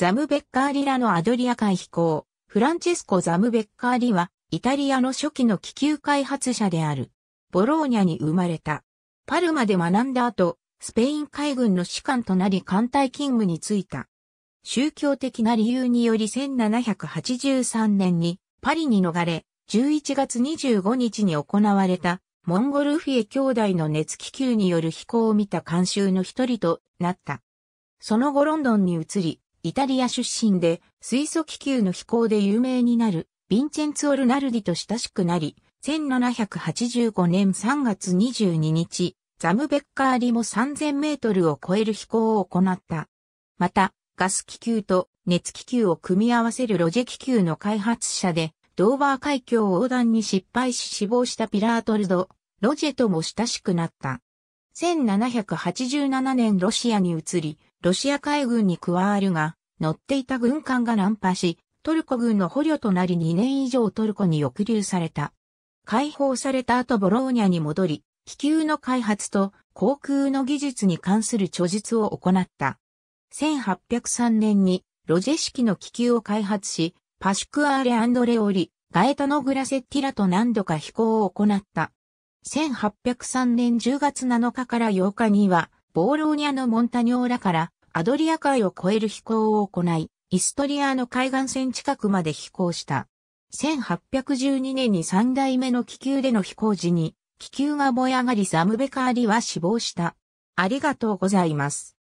ザムベッカーリラのアドリア海飛行。フランチェスコ・ザムベッカーリは、イタリアの初期の気球開発者である。ボローニャに生まれた。パルマで学んだ後、スペイン海軍の士官となり艦隊勤務に就いた。宗教的な理由により1783年にパリに逃れ、11月25日に行われたモンゴルフィエ兄弟の熱気球による飛行を見た監修の一人となった。その後ロンドンに移り、イタリア出身で、水素気球の飛行で有名になる、ヴィンチェンツォ・ルナルディと親しくなり、1785年3月22日、ザムベッカーリも3000メートルを超える飛行を行った。また、ガス気球と熱気球を組み合わせるロジェ気球の開発者で、ドーバー海峡横断に失敗し死亡したピラートルド、ロジェとも親しくなった。1787年ロシアに移り、ロシア海軍に加わるが、乗っていた軍艦が難破し、トルコ軍の捕虜となり2年以上トルコに抑留された。解放された後ボローニャに戻り、気球の開発と航空の技術に関する著述を行った。1803年にロジェ式の気球を開発し、パシュクアーレ・アンドレオリ、ガエタノ・グラセッティラと何度か飛行を行った。1803年10月7日から8日には、ボーローニャのモンタニョーラからアドリア海を越える飛行を行い、イストリアの海岸線近くまで飛行した。1812年に3代目の気球での飛行時に、気球が燃え上がりザムベカーリは死亡した。ありがとうございます。